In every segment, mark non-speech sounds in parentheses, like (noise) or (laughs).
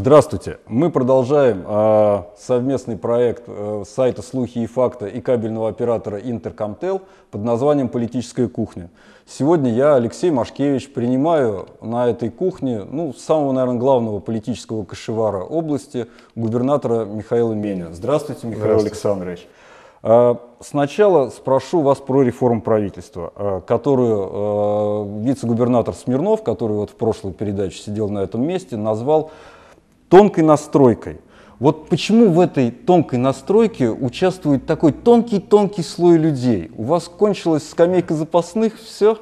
Здравствуйте! Мы продолжаем э, совместный проект э, сайта «Слухи и факты» и кабельного оператора «Интеркомтел» под названием «Политическая кухня». Сегодня я, Алексей Машкевич, принимаю на этой кухне ну, самого, наверное, главного политического кошевара области, губернатора Михаила Меня. Здравствуйте, Михаил Здравствуйте. Александрович. А, сначала спрошу вас про реформу правительства, а, которую вице-губернатор Смирнов, который вот в прошлой передаче сидел на этом месте, назвал тонкой настройкой. Вот почему в этой тонкой настройке участвует такой тонкий-тонкий слой людей? У вас кончилась скамейка запасных, все?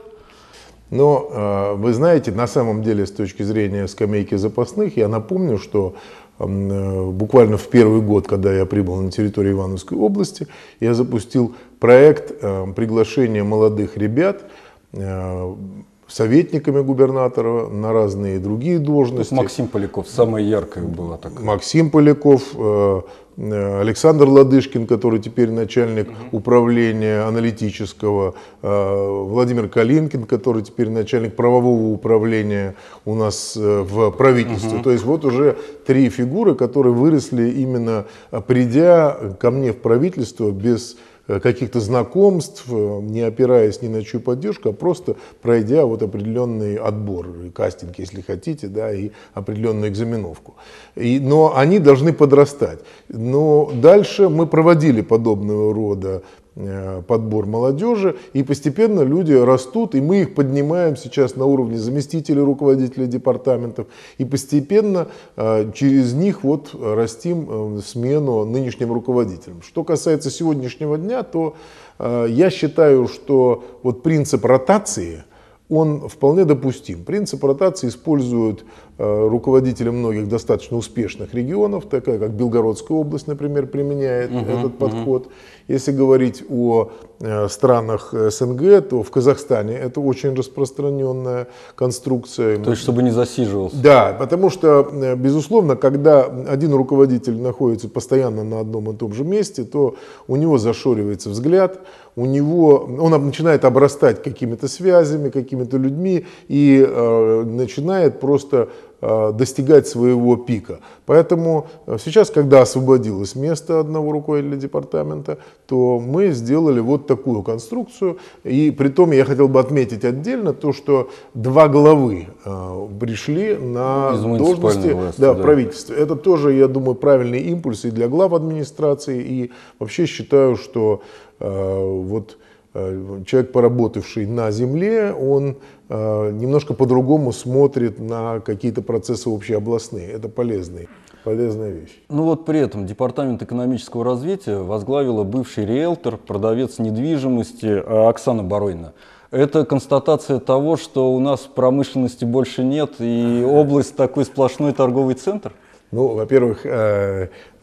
Но ну, э, вы знаете, на самом деле, с точки зрения скамейки запасных, я напомню, что э, буквально в первый год, когда я прибыл на территорию Ивановской области, я запустил проект э, приглашения молодых ребят советниками губернатора на разные другие должности. Максим Поляков, самая яркая была такая. Максим Поляков, э, э, Александр Ладышкин, который теперь начальник управления аналитического, э, Владимир Калинкин, который теперь начальник правового управления у нас в правительстве. Угу. То есть вот уже три фигуры, которые выросли именно придя ко мне в правительство без Э, каких-то знакомств, э, не опираясь ни на чью поддержку, а просто пройдя вот определенный отбор, кастинг, если хотите, да, и определенную экзаменовку. И, но они должны подрастать. Но дальше мы проводили подобного рода Э, подбор молодежи, и постепенно люди растут, и мы их поднимаем сейчас на уровне заместителей руководителей департаментов, и постепенно э, через них вот растим э, смену нынешним руководителям. Что касается сегодняшнего дня, то я считаю, что вот принцип ротации, он вполне допустим. Принцип ротации используют Э, руководители многих достаточно успешных регионов, такая как Белгородская область, например, применяет угу, этот подход. Угу. Если говорить о э, странах э, СНГ, то в Казахстане это очень распространенная конструкция. То есть, чтобы не засиживался. Да, потому что, безусловно, когда один руководитель находится постоянно на одном и том же месте, то у него зашоривается взгляд, у него, он начинает обрастать какими-то связями, какими-то людьми и э, начинает просто Э, достигать своего пика. Поэтому э, сейчас, когда освободилось место одного руководителя департамента, то мы сделали вот такую конструкцию. И при том я хотел бы отметить отдельно то, что два главы э, пришли на должности власти, да, да. правительства. Это тоже, я думаю, правильный импульс и для глав администрации. И вообще считаю, что вот Э, человек, поработавший на земле, он э, немножко по-другому смотрит на какие-то процессы общеобластные. Это полезные полезная вещь. Ну вот при этом Департамент экономического развития возглавила бывший риэлтор, продавец недвижимости э, Оксана Боройна. Это констатация того, что у нас промышленности больше нет и (laughs) область такой сплошной торговый центр? Ну, во-первых,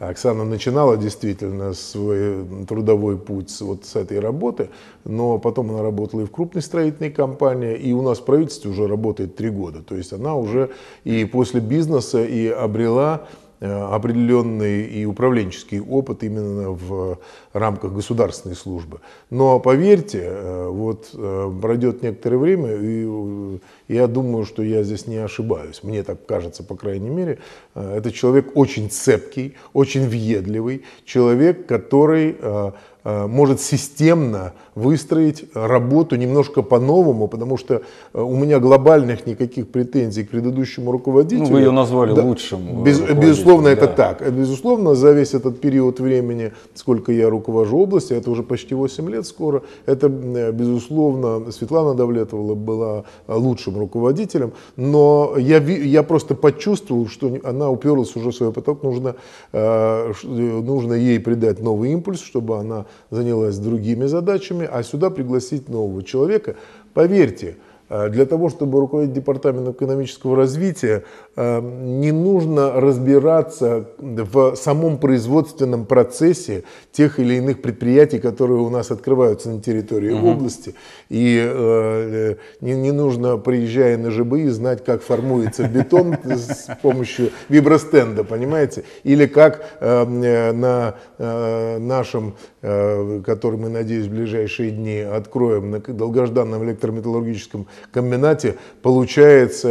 Оксана начинала действительно свой трудовой путь вот с этой работы, но потом она работала и в крупной строительной компании, и у нас в правительстве уже работает три года. То есть она уже и после бизнеса и обрела Э, определенный и управленческий опыт именно в рамках государственной службы. Но поверьте, э, вот э, пройдет некоторое время, и я думаю, что я здесь не ошибаюсь. Мне так кажется, по крайней мере. Этот человек очень цепкий, очень въедливый, человек, который Э, может системно выстроить работу немножко по-новому, потому что э, у меня глобальных никаких претензий к предыдущему руководителю. Ну, вы ее назвали да, лучшим. Э, без, безусловно, да. это так. Безусловно, за весь этот период времени, сколько я руковожу областью, это уже почти 8 лет скоро, это, безусловно, Светлана Давлетова была лучшим руководителем, но я, я просто почувствовал, что она уперлась уже в свой поток, нужно, нужно ей придать новый импульс, чтобы она занялась другими задачами, а сюда пригласить нового человека. Поверьте, Э, для того, чтобы руководить департаментом экономического развития, э, не нужно разбираться в самом производственном процессе тех или иных предприятий, которые у нас открываются на территории угу. области. И э, не, не нужно, приезжая на ЖБИ, знать, как формуется бетон с помощью вибростенда, понимаете? Или как на нашем, который мы, надеюсь, в ближайшие дни откроем, на долгожданном электрометаллургическом комбинате получается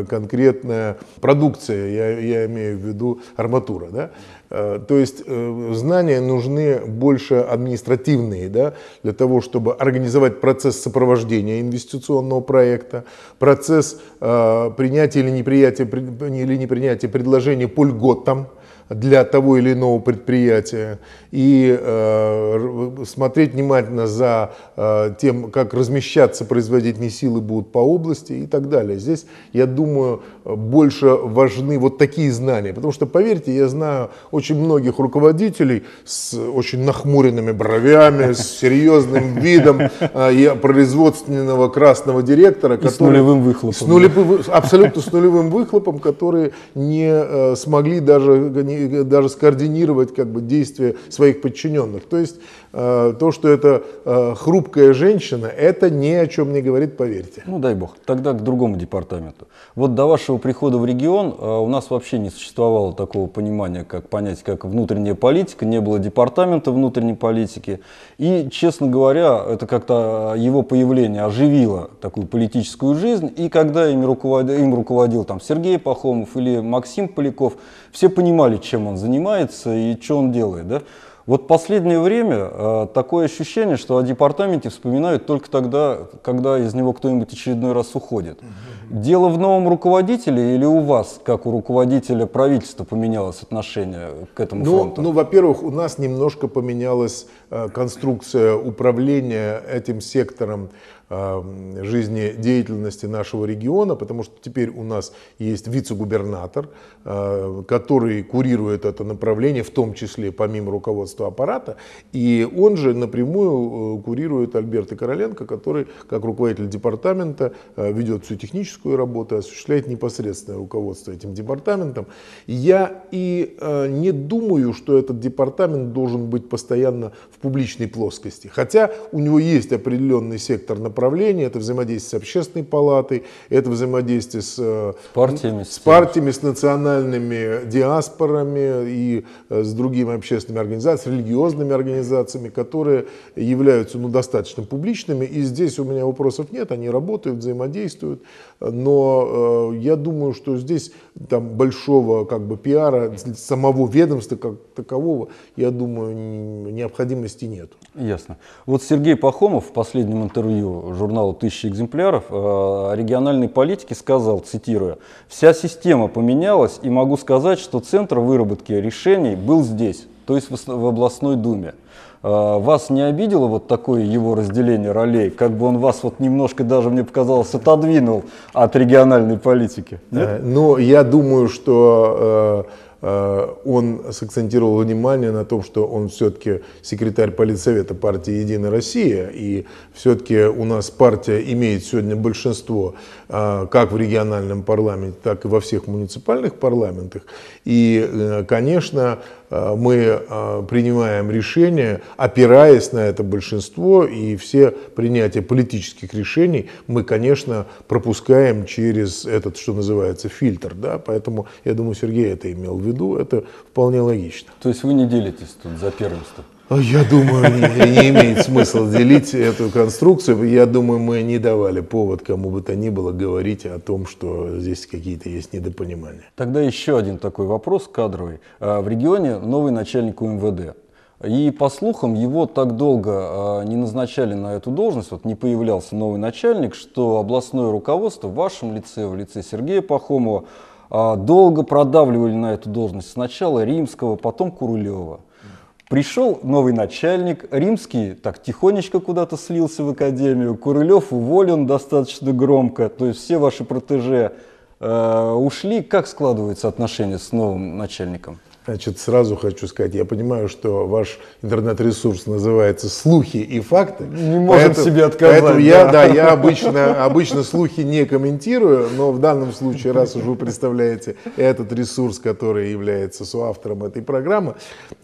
э, конкретная продукция, я, я имею в виду арматура. Да? Э, то есть э, знания нужны больше административные, да, для того, чтобы организовать процесс сопровождения инвестиционного проекта, процесс э, принятия или неприятия, или непринятия предложений по льготам, для того или иного предприятия и э, смотреть внимательно за э, тем, как размещаться производительные силы будут по области и так далее. Здесь, я думаю, больше важны вот такие знания, потому что, поверьте, я знаю очень многих руководителей с очень нахмуренными бровями, с серьезным (laughs) видом э, производственного красного директора, который... с нулевым выхлопом. С нулевым, абсолютно с нулевым выхлопом, которые не э, смогли даже не даже скоординировать как бы, действия своих подчиненных. То есть Э, то, что это э, хрупкая женщина, это ни о чем не говорит, поверьте. Ну дай бог. Тогда к другому департаменту. Вот до вашего прихода в регион э, у нас вообще не существовало такого понимания, как понять как внутренняя политика, не было департамента внутренней политики. И, честно говоря, это как-то его появление оживило такую политическую жизнь. И когда им руководил, им руководил там Сергей Пахомов или Максим Поляков, все понимали, чем он занимается и что он делает. Да? Вот последнее время э, такое ощущение, что о департаменте вспоминают только тогда, когда из него кто-нибудь очередной раз уходит. Дело в новом руководителе или у вас, как у руководителя правительства, поменялось отношение к этому ну, фронту? Ну, во-первых, у нас немножко поменялась э, конструкция управления этим сектором жизнедеятельности нашего региона, потому что теперь у нас есть вице-губернатор, а, который курирует это направление, в том числе помимо руководства аппарата, и он же напрямую э, курирует Альберта Короленко, который как руководитель департамента э, ведет всю техническую работу, осуществляет непосредственное руководство этим департаментом. Я и э, не думаю, что этот департамент должен быть постоянно в публичной плоскости, хотя у него есть определенный сектор направления управления, это взаимодействие с общественной палатой, это взаимодействие с, с, э, партиями, с партиями, с национальными диаспорами и э, с другими общественными организациями, религиозными организациями, которые являются ну, достаточно публичными. И здесь у меня вопросов нет, они работают, взаимодействуют. Но э, я думаю, что здесь там, большого как бы, пиара самого ведомства как такового, я думаю, необходимости нет. Ясно. Вот Сергей Пахомов в последнем интервью журнала тысячи экземпляров» э, о региональной политике сказал, цитируя «Вся система поменялась, и могу сказать, что центр выработки решений был здесь, то есть в областной думе. Э, вас не обидело вот такое его разделение ролей? Как бы он вас вот немножко даже, мне показалось, отодвинул от региональной политики? Нет? Ну, я думаю, что Э, он сакцентировал внимание на том, что он все-таки секретарь политсовета партии «Единая Россия», и все-таки у нас партия имеет сегодня большинство а, как в региональном парламенте, так и во всех муниципальных парламентах. И, э, конечно, а, мы а, принимаем решения, опираясь на это большинство, и все принятия политических решений мы, конечно, пропускаем через этот, что называется, фильтр. Да? Поэтому, я думаю, Сергей это имел в виду, это вполне логично. То есть вы не делитесь тут за первенство? А я думаю, не, имеет смысла делить эту конструкцию. Я думаю, мы не давали повод кому бы то ни было говорить о том, что здесь какие-то есть недопонимания. Тогда еще один такой вопрос кадровый. А, в регионе новый начальник УМВД. И по слухам его так долго а, не назначали на эту должность, вот не появлялся новый начальник, что областное руководство в вашем лице, в лице Сергея Пахомова, долго продавливали на эту должность. Сначала Римского, потом Курулева. Пришел новый начальник, Римский так тихонечко куда-то слился в академию, Курылев уволен достаточно громко, то есть все ваши протеже э, ушли. Как складываются отношения с новым начальником? Значит, сразу хочу сказать, я понимаю, что ваш интернет-ресурс называется «Слухи и факты». Не можем поэтому, себе отказать. Поэтому да. я, да, я обычно, обычно слухи не комментирую, но в данном случае, раз уж вы представляете этот ресурс, который является соавтором этой программы,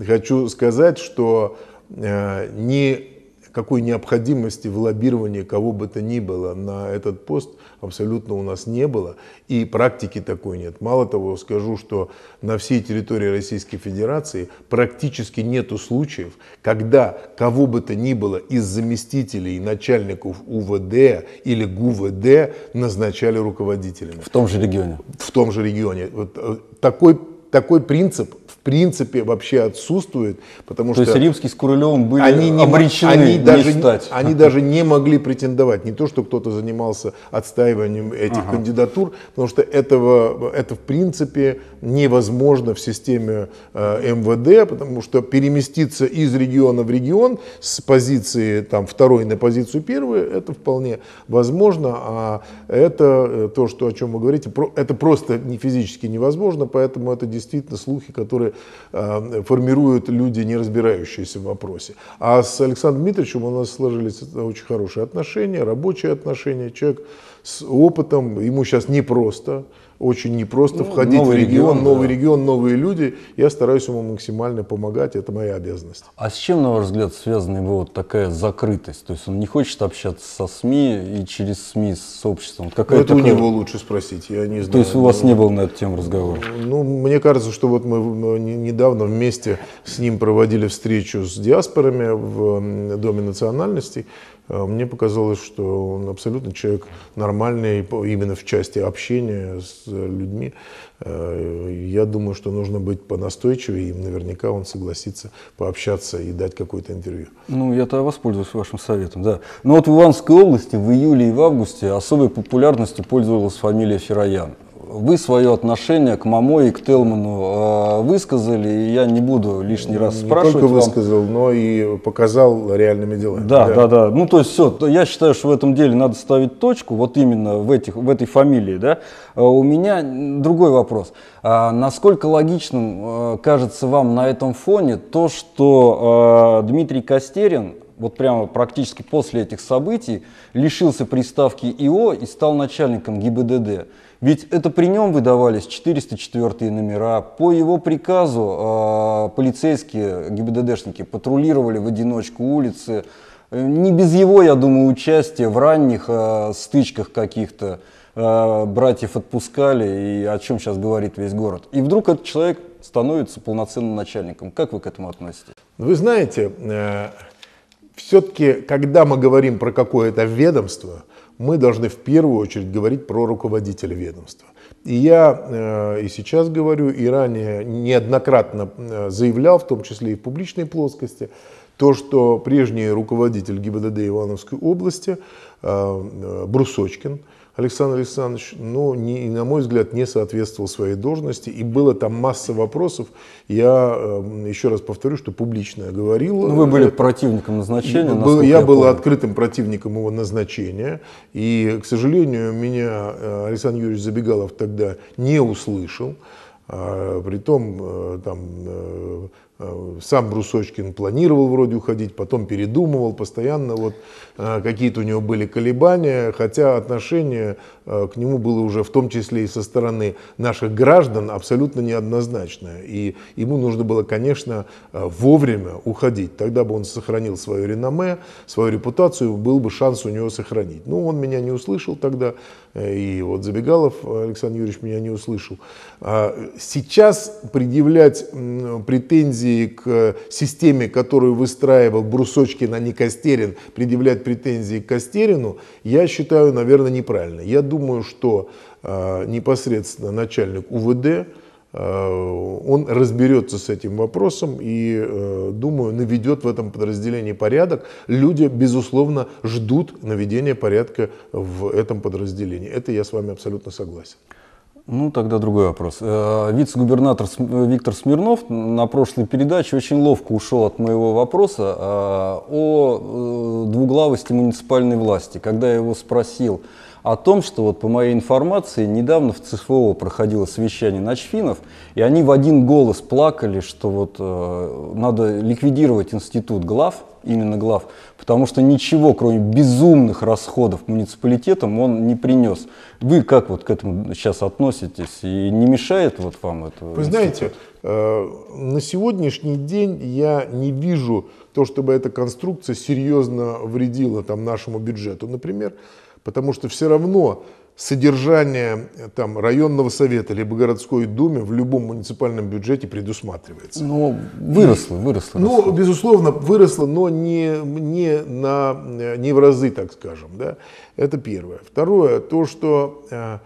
хочу сказать, что э, не какой необходимости в лоббировании кого бы то ни было на этот пост абсолютно у нас не было, и практики такой нет. Мало того, скажу, что на всей территории Российской Федерации практически нету случаев, когда кого бы то ни было из заместителей начальников УВД или ГУВД назначали руководителями. В том же регионе? В том же регионе. Вот э, такой такой принцип в принципе вообще отсутствует, потому То что... То есть Римский с Курылевым были они не, обречены они не даже, стать. Они даже не могли претендовать. Не то, что кто-то занимался отстаиванием этих ага. кандидатур, потому что этого, это в принципе невозможно в системе э, МВД, потому что переместиться из региона в регион с позиции там, второй на позицию первой, это вполне возможно, а это э, то, что, о чем вы говорите, про, это просто не физически невозможно, поэтому это действительно действительно слухи, которые э, формируют люди, не разбирающиеся в вопросе. А с Александром Дмитриевичем у нас сложились э, очень хорошие отношения, рабочие отношения. Человек с опытом, ему сейчас непросто, очень непросто ну, входить в регион, регион новый регион, новые люди. Я стараюсь ему максимально помогать, это моя обязанность. А с чем, на ваш взгляд, связана его вот такая закрытость? То есть он не хочет общаться со СМИ и через СМИ с обществом? Какая ну, это такая... у него лучше спросить, я не знаю. То есть у вас ну, не было на эту тему разговора? Ну, мне кажется, что вот мы ну, недавно вместе с ним проводили встречу с диаспорами в Доме национальностей. Э, мне показалось, что он абсолютно человек нормальный именно в части общения с э, людьми. Э, я думаю, что нужно быть понастойчивее, и наверняка он согласится пообщаться и дать какое-то интервью. Ну, я-то воспользуюсь вашим советом, да. Но ну, вот в Ивановской области в июле и в августе особой популярностью пользовалась фамилия Фероян вы свое отношение к Мамо и к Телману э, высказали, и я не буду лишний раз не спрашивать. Не только высказал, вам. но и показал реальными делами. Да, да, да, да. Ну, то есть все, я считаю, что в этом деле надо ставить точку, вот именно в, этих, в этой фамилии. Да? А у меня другой вопрос. А насколько логичным э, кажется вам на этом фоне то, что э, Дмитрий Костерин вот прямо практически после этих событий лишился приставки ИО и стал начальником ГИБДД. Ведь это при нем выдавались 404 номера. По его приказу э, полицейские, ГИБДДшники патрулировали в одиночку улицы. Не без его, я думаю, участия в ранних э, стычках каких-то э, братьев отпускали, и о чем сейчас говорит весь город. И вдруг этот человек становится полноценным начальником. Как вы к этому относитесь? Вы знаете, э, все-таки, когда мы говорим про какое-то ведомство, мы должны в первую очередь говорить про руководителя ведомства. И я э, и сейчас говорю, и ранее неоднократно э, заявлял, в том числе и в публичной плоскости, то, что прежний руководитель ГИБДД Ивановской области э, Брусочкин – Александр Александрович, ну, не, на мой взгляд, не соответствовал своей должности. И было там масса вопросов. Я эм, еще раз повторю, что публично говорил. Ну, вы были э, противником назначения. Был, я, я был помню. открытым противником его назначения. И, к сожалению, меня э, Александр Юрьевич Забегалов тогда не услышал. А, притом э, там Э, сам Брусочкин планировал вроде уходить, потом передумывал, постоянно вот э, какие-то у него были колебания, хотя отношение э, к нему было уже в том числе и со стороны наших граждан абсолютно неоднозначное. И ему нужно было, конечно, вовремя уходить. Тогда бы он сохранил свое реноме, свою репутацию, был бы шанс у него сохранить. Но ну, он меня не услышал тогда, и вот Забегалов Александр Юрьевич меня не услышал. А сейчас предъявлять претензии претензии к системе, которую выстраивал Брусочкин, а не Костерин, предъявлять претензии к Костерину, я считаю, наверное, неправильно. Я думаю, что э, непосредственно начальник УВД, э, он разберется с этим вопросом и, э, думаю, наведет в этом подразделении порядок. Люди, безусловно, ждут наведения порядка в этом подразделении. Это я с вами абсолютно согласен. Ну, тогда другой вопрос. Э, вице-губернатор э, Виктор Смирнов на прошлой передаче очень ловко ушел от моего вопроса э, о двуглавости муниципальной власти. Когда я его спросил, о том, что вот по моей информации недавно в ЦФО проходило совещание начфинов, и они в один голос плакали, что вот э, надо ликвидировать институт глав, именно глав, потому что ничего, кроме безумных расходов муниципалитетам, он не принес. Вы как вот к этому сейчас относитесь? И не мешает вот вам это? Вы институт? знаете, э, на сегодняшний день я не вижу то, чтобы эта конструкция серьезно вредила там, нашему бюджету. Например, потому что все равно содержание э, там, районного совета либо городской думы в любом муниципальном бюджете предусматривается. Но ну, выросло, выросло. Ну, выросло. безусловно, выросло, но не, не, на, э, не в разы, так скажем. Да? Это первое. Второе, то, что э,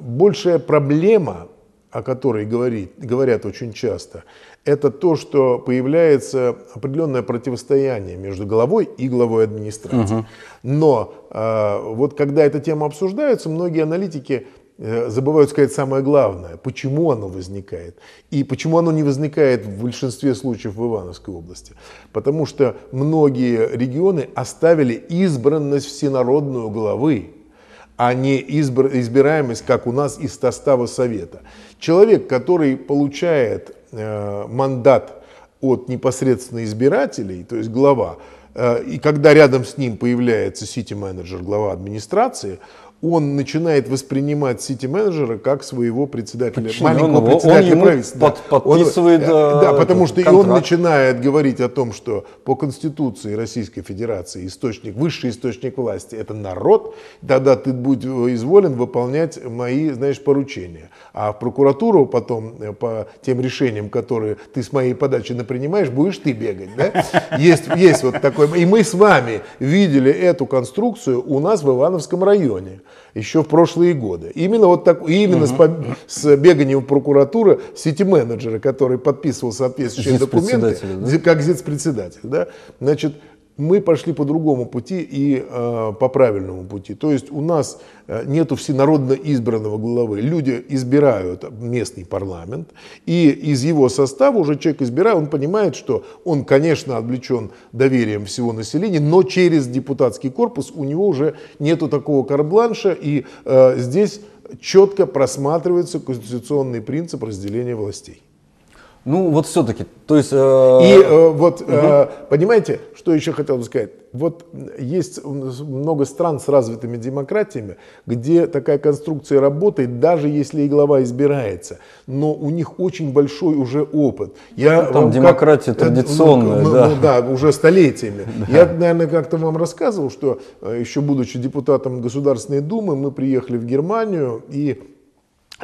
большая проблема о которой говорит, говорят очень часто, это то, что появляется определенное противостояние между головой и главой администрации. Угу. Но э, вот когда эта тема обсуждается, многие аналитики э, забывают сказать самое главное, почему оно возникает. И почему оно не возникает в большинстве случаев в Ивановской области. Потому что многие регионы оставили избранность всенародную главы, а не избираемость, как у нас, из состава Совета. Человек, который получает э, мандат от непосредственно избирателей, то есть глава, э, и когда рядом с ним появляется сити-менеджер, глава администрации, он начинает воспринимать сити-менеджера как своего председателя, как маленького ну, он, председателя он правительства. Под, э, да. подписывает он, да, да, потому что контракт. и он начинает говорить о том, что по Конституции Российской Федерации источник, высший источник власти – это народ, тогда ты будешь э, изволен выполнять мои, знаешь, поручения. А в прокуратуру потом э, по тем решениям, которые ты с моей подачи напринимаешь, будешь ты бегать. Да? (laughs) Есть, есть вот такой. И мы с вами видели эту конструкцию у нас в Ивановском районе еще в прошлые годы. Именно вот так, именно угу. с, с беганием в прокуратуру менеджера который подписывал соответствующие документы, да? как зиц-председатель. Да? Значит, мы пошли по другому пути и э, по правильному пути. То есть у нас э, нету всенародно избранного главы. Люди избирают местный парламент, и из его состава уже человек избирает, он понимает, что он, конечно, облечен доверием всего населения, но через депутатский корпус у него уже нету такого карбланша, и э, здесь четко просматривается конституционный принцип разделения властей. Ну, вот все-таки, то есть... Э... И э, вот, угу. э, понимаете, что еще хотел бы сказать? Вот есть много стран с развитыми демократиями, где такая конструкция работает, даже если и глава избирается. Но у них очень большой уже опыт. Я ну, Там вам, демократия как, э, традиционная, ну, ну, да. Ну, да, уже столетиями. (laughs) Да. Я, наверное, как-то вам рассказывал, что э, еще будучи депутатом Государственной Думы, мы приехали в Германию и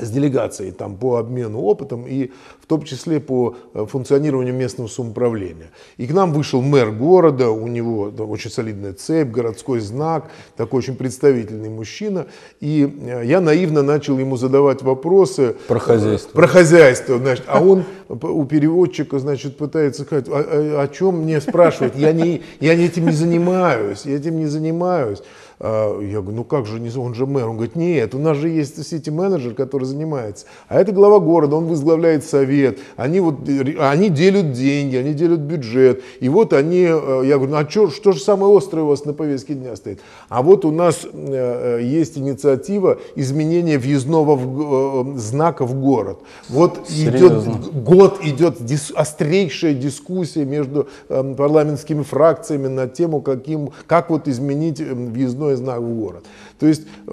с делегацией там, по обмену опытом и в том числе по э, функционированию местного самоуправления. И к нам вышел мэр города, у него там, очень солидная цепь, городской знак, такой очень представительный мужчина. И э, я наивно начал ему задавать вопросы. Э, про хозяйство. Про хозяйство, значит. А он у переводчика, значит, пытается сказать, «А, а, о, о, о чем мне спрашивать? Я, не, я этим не занимаюсь, я этим не занимаюсь. А, я говорю, ну как же, он же мэр. Он говорит, нет, у нас же есть сити-менеджер, который занимается. А это глава города, он возглавляет совет. Они, вот, они делят деньги, они делят бюджет. И вот они, э, я говорю, ну а что, что же самое острое у вас на повестке дня стоит? А вот у нас э, э, есть инициатива изменения въездного в, знака в город. Вот идет, год идет дис, острейшая дискуссия между эм, парламентскими фракциями на тему, каким, как вот изменить эм, въездной проездной знак в город. То есть э,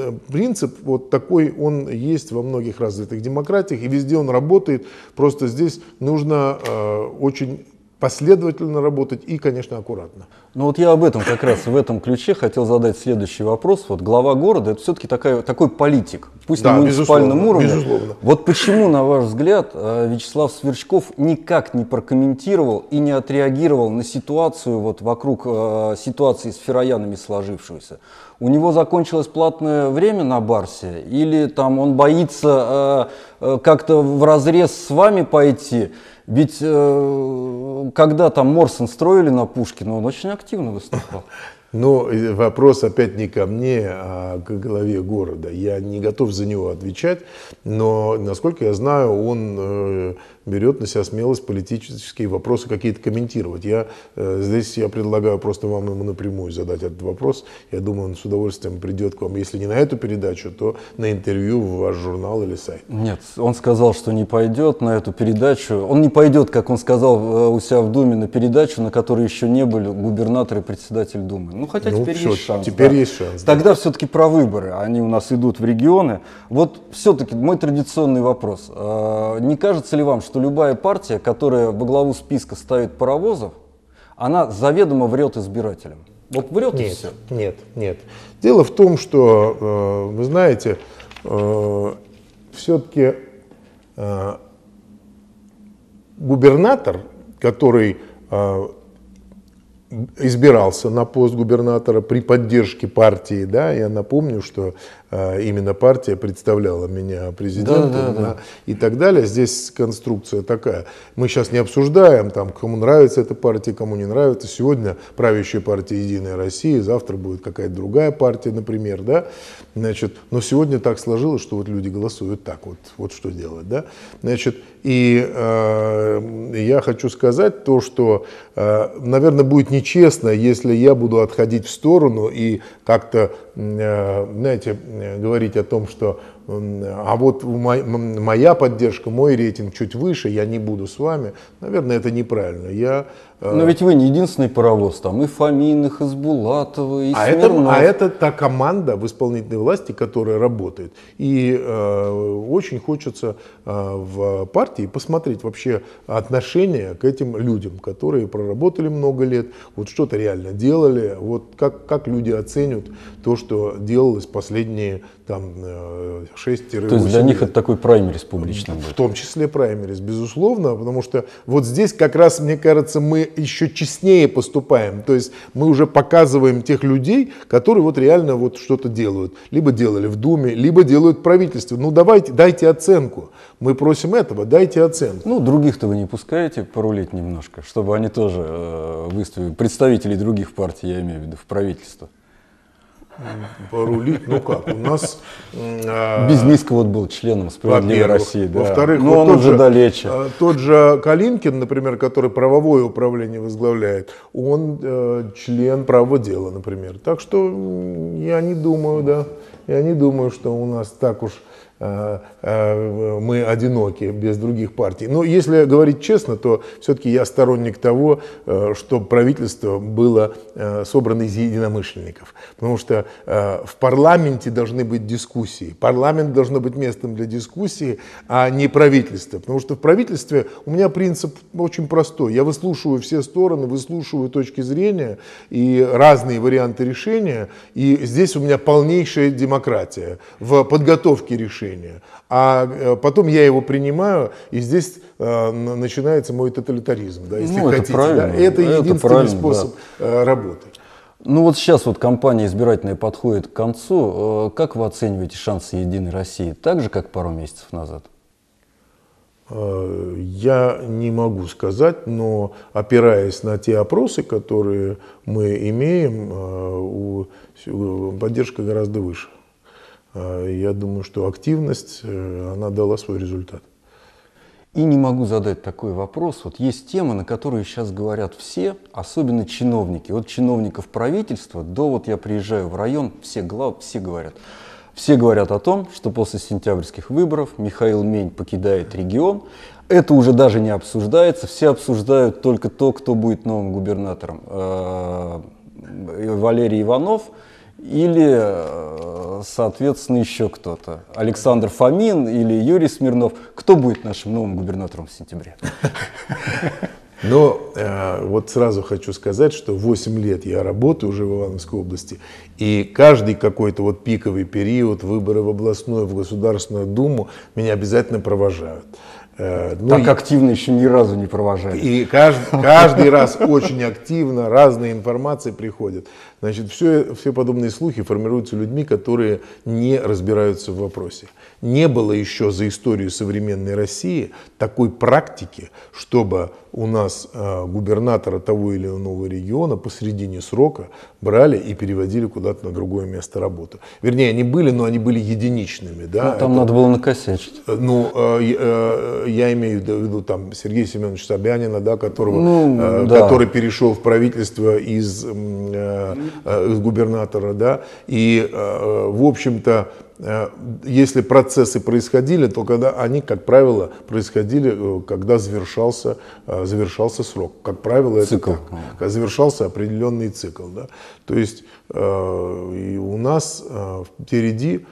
э, принцип вот такой, он есть во многих развитых демократиях, и везде он работает, просто здесь нужно э, очень последовательно работать и, конечно, аккуратно. Ну вот я об этом как раз в этом ключе хотел задать следующий вопрос. Вот глава города это все-таки такая, такой политик, пусть да, на муниципальном уровне. Безусловно. Вот почему, на ваш взгляд, э, Вячеслав Сверчков никак не прокомментировал и не отреагировал на ситуацию вот вокруг э, ситуации с фероянами сложившуюся? У него закончилось платное время на Барсе или там он боится э, э как-то в разрез с вами пойти? Ведь э, когда там Морсон строили на Пушкина, он очень активно выступал. (laughs) Но ну, вопрос опять не ко мне, а к голове города. Я не готов за него отвечать, но, насколько я знаю, он э, берет на себя смелость политические вопросы какие-то комментировать. Я э, здесь я предлагаю просто вам ему напрямую задать этот вопрос. Я думаю, он с удовольствием придет к вам, если не на эту передачу, то на интервью в ваш журнал или сайт. Нет, он сказал, что не пойдет на эту передачу. Он не пойдет, как он сказал э, у себя в Думе, на передачу, на которой еще не были губернатор и председатель Думы. Ну хотя ну, теперь все, есть шанс. Теперь да. есть шанс. Тогда да. все-таки про выборы. Они у нас идут в регионы. Вот все-таки мой традиционный вопрос. А, не кажется ли вам, что что любая партия, которая во главу списка ставит паровозов, она заведомо врет избирателям. Вот врет нет, и все. Нет, нет. Дело в том, что, э, вы знаете, э, все-таки э, губернатор, который избирался на пост губернатора при поддержке партии, да, я напомню, что а, именно партия представляла меня президентом да, да, да. и так далее. Здесь конструкция такая. Мы сейчас не обсуждаем, там, кому нравится эта партия, кому не нравится. Сегодня правящая партия «Единая Россия», завтра будет какая-то другая партия, например. Да? Значит, но сегодня так сложилось, что вот люди голосуют так. Вот, вот что делать. Да? Значит, и э, я хочу сказать то, что, э, наверное, будет нечестно, если я буду отходить в сторону и как-то, э, знаете, говорить о том, что а вот моя поддержка, мой рейтинг чуть выше, я не буду с вами, наверное, это неправильно. Я, э, Но ведь вы не единственный паровоз, там и Фоминых, и Сбулатова, и а это, а это та команда в исполнительной власти, которая работает. И э, очень хочется э, в партии посмотреть вообще отношение к этим людям, которые проработали много лет, вот что-то реально делали, вот как, как люди оценят то, что делалось последние там 6 э, То есть для них это такой праймерис публичный В будет. том числе праймерис, безусловно, потому что вот здесь как раз, мне кажется, мы еще честнее поступаем. То есть мы уже показываем тех людей, которые вот реально вот что-то делают. Либо делали в Думе, либо делают правительство. Ну давайте, дайте оценку. Мы просим этого, дайте оценку. Ну других-то вы не пускаете порулить немножко, чтобы они тоже э, выставили, представителей других партий, я имею в виду, в правительство. Порулить, ну как, у нас... А, Безнизко вот был членом «Справедливой России», да. Во-вторых, Но вот он уже же, далече. А, тот же Калинкин, например, который правовое управление возглавляет, он э, член «Право дела», например. Так что я не думаю, да, я не думаю, что у нас так уж Э, э, мы одиноки без других партий. Но если говорить честно, то все-таки я сторонник того, э, чтобы правительство было собрано из единомышленников. Потому что в парламенте должны быть дискуссии. Парламент должно быть местом для дискуссии, а не правительство. Потому что в правительстве у меня принцип очень простой. Я выслушиваю все стороны, выслушиваю точки зрения и разные варианты решения. И здесь у меня полнейшая демократия в подготовке решений решение. А э, потом я его принимаю, и здесь э, начинается мой тоталитаризм, да, если ну, хотите. Это, да? это, это единственный способ да. Э, работы. Ну вот сейчас вот кампания избирательная подходит к концу. Как вы оцениваете шансы Единой России? Так же, как пару месяцев назад? Я не могу сказать, но опираясь на те опросы, которые мы имеем, поддержка гораздо выше. А я думаю, что активность, э, она дала свой результат. И не могу задать такой вопрос. Вот есть тема, на которую сейчас говорят все, особенно чиновники. От чиновников правительства до вот я приезжаю в район, все, глав, все говорят. Все говорят о том, что после сентябрьских выборов Михаил Мень покидает регион. Это уже даже не обсуждается. Все обсуждают только то, кто будет новым губернатором. А, Валерий Иванов – или, э, соответственно, еще кто-то. Александр Фомин или Юрий Смирнов. Кто будет нашим новым губернатором в сентябре? (laughs) Но э, вот сразу хочу сказать, что 8 лет я работаю уже в Ивановской области, и каждый какой-то вот пиковый период выборы в областную, в Государственную Думу меня обязательно провожают. Э, ну, так и, активно еще ни разу не провожают И каждый, каждый раз очень активно разные информации приходят. Значит, все, все подобные слухи формируются людьми, которые не разбираются в вопросе. Не было еще за историю современной России такой практики, чтобы у нас э, губернатора того или иного региона посредине срока брали и переводили куда-то на другое место работы. Вернее, они были, но они были единичными. Да? Ну, там Это, надо было накосячить. Э, ну, э, я имею в виду там Сергея Семеновича Собянина, да, которого, ну, да. который перешел в правительство из э, губернатора, да, и, э, в общем-то, э, если процессы происходили, то когда они, как правило, происходили, э, когда завершался, завершался срок, как правило, цикл. это так, когда завершался определенный цикл, да, то есть и у нас впереди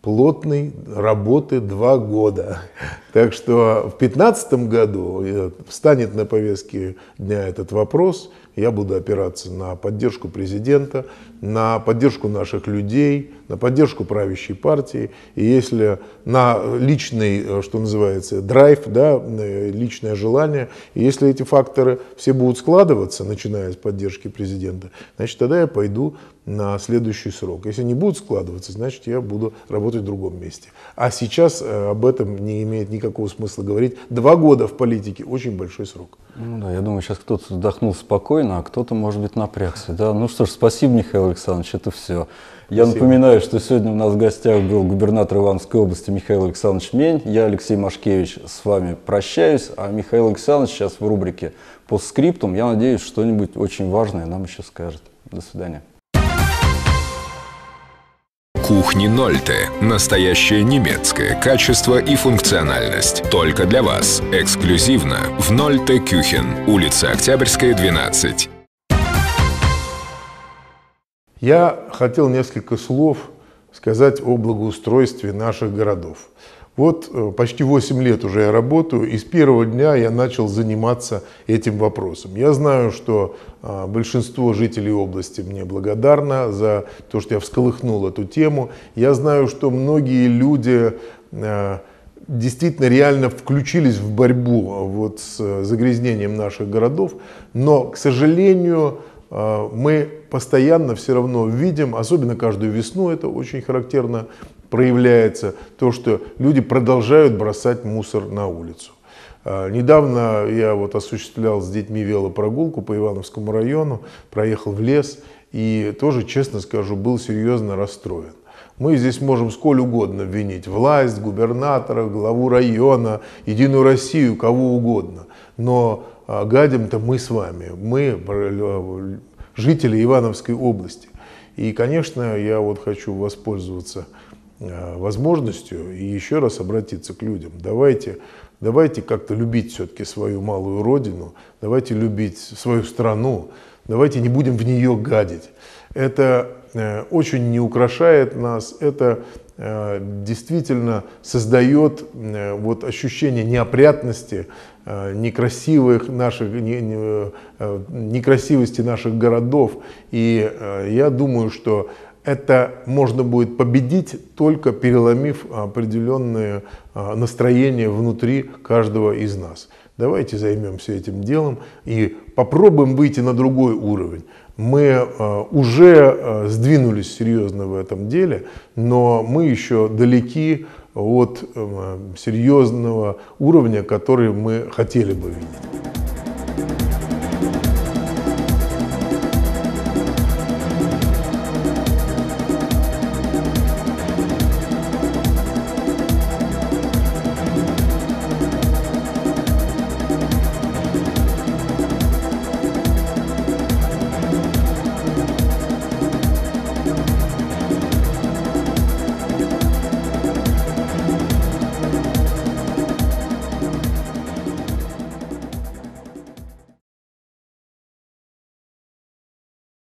плотной работы два года. (laughs) Так что в 2015 году встанет на повестке дня этот вопрос, я буду опираться на поддержку президента, на поддержку наших людей, на поддержку правящей партии. И если на личный, э, что называется, драйв, да, э, личное желание, и если эти факторы все будут складываться, начиная с поддержки президента, значит, тогда я пойду на следующий срок. Если не будут складываться, значит, я буду работать в другом месте. А сейчас э, об этом не имеет никакого смысла говорить. Два года в политике – очень большой срок. Ну да, я думаю, сейчас кто-то вздохнул спокойно, спокойно, а кто-то, может быть, напрягся. Да? Ну что ж, спасибо, Михаил Александрович, это все. Я напоминаю, что сегодня у нас в гостях был губернатор Ивановской области Михаил Александрович Мень. Я, Алексей Машкевич, с вами прощаюсь, а Михаил Александрович сейчас в рубрике по скриптум. Я надеюсь, что-нибудь очень важное нам еще скажет. До свидания кухни Нольте. Настоящее немецкое качество и функциональность. Только для вас. Эксклюзивно в Нольте Кюхен. Улица Октябрьская, 12. Я хотел несколько слов сказать о благоустройстве наших городов. Вот э, почти 8 лет уже я работаю, и с первого дня я начал заниматься этим вопросом. Я знаю, что а, большинство жителей области мне благодарно за то, что я всколыхнул эту тему. Я знаю, что многие люди э, действительно реально включились в борьбу э, вот с загрязнением наших городов, но, к сожалению, мы постоянно все равно видим, особенно каждую весну, это очень характерно проявляется то, что люди продолжают бросать мусор на улицу. А, недавно я вот осуществлял с детьми велопрогулку по Ивановскому району, проехал в лес и тоже, честно скажу, был серьезно расстроен. Мы здесь можем сколь угодно обвинить власть, губернатора, главу района, Единую Россию, кого угодно. Но а, гадим-то мы с вами, мы жители Ивановской области. И, конечно, я вот хочу воспользоваться Э, возможностью и еще раз обратиться к людям. Давайте, давайте как-то любить все-таки свою малую родину, давайте любить свою страну, давайте не будем в нее гадить. Это э, очень не украшает нас, это э, действительно создает вот ощущение неопрятности, некрасивых наших, не, не, некрасивости наших городов. И я думаю, что это можно будет победить, только переломив определенные а, настроения внутри каждого из нас. Давайте займемся этим делом и попробуем выйти на другой уровень. Мы а, уже а, сдвинулись серьезно в этом деле, но мы еще далеки от серьезного уровня, который мы хотели бы видеть.